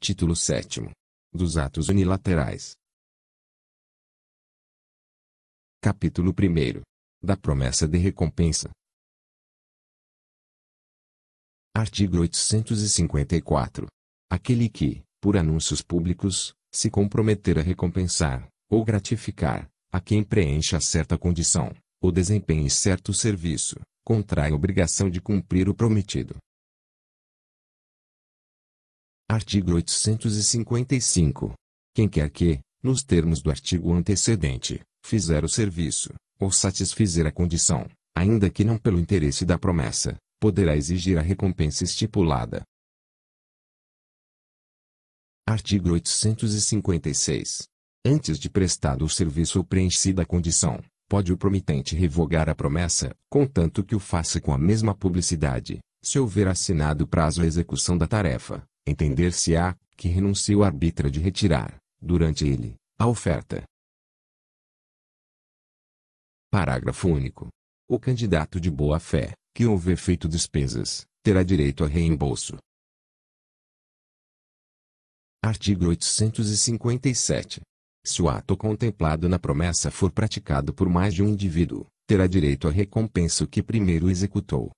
Título 7. Dos atos unilaterais. Capítulo 1. Da promessa de recompensa. Artigo 854. Aquele que, por anúncios públicos, se comprometer a recompensar, ou gratificar, a quem preencha certa condição, ou desempenhe certo serviço, contrai obrigação de cumprir o prometido, Artigo 855. Quem quer que, nos termos do artigo antecedente, fizer o serviço, ou satisfizer a condição, ainda que não pelo interesse da promessa, poderá exigir a recompensa estipulada. Artigo 856. Antes de prestado o serviço ou preenchida a condição, pode o promitente revogar a promessa, contanto que o faça com a mesma publicidade, se houver assinado prazo à execução da tarefa, entender-se-á, que o arbitra de retirar, durante ele, a oferta. Parágrafo único. O candidato de boa-fé, que houver feito despesas, terá direito a reembolso. Artigo 857. Se o ato contemplado na promessa for praticado por mais de um indivíduo, terá direito à recompensa o que primeiro executou.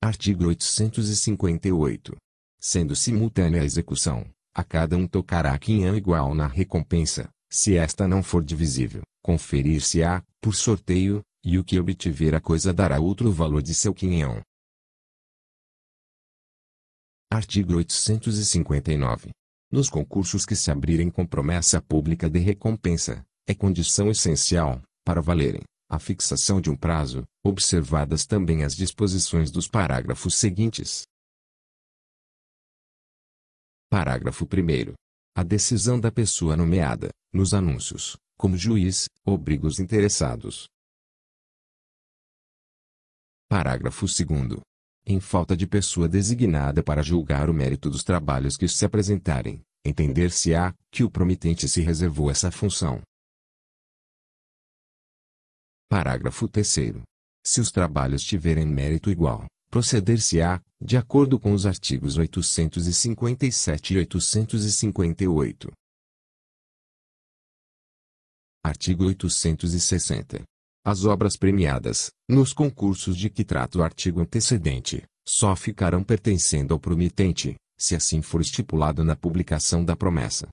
Artigo 858. Sendo simultânea a execução, a cada um tocará quinhão igual na recompensa, se esta não for divisível, conferir-se-á, por sorteio, e o que obtiver a coisa dará outro valor de seu quinhão. Artigo 859. Nos concursos que se abrirem com promessa pública de recompensa, é condição essencial, para valerem, a fixação de um prazo, observadas também as disposições dos parágrafos seguintes. Parágrafo 1. A decisão da pessoa nomeada, nos anúncios, como juiz, obriga os interessados. Parágrafo 2. Em falta de pessoa designada para julgar o mérito dos trabalhos que se apresentarem, entender-se-á que o promitente se reservou essa função, Parágrafo 3 Se os trabalhos tiverem mérito igual, proceder-se-á, de acordo com os artigos 857 e 858. Artigo 860. As obras premiadas, nos concursos de que trata o artigo antecedente, só ficarão pertencendo ao promitente, se assim for estipulado na publicação da promessa.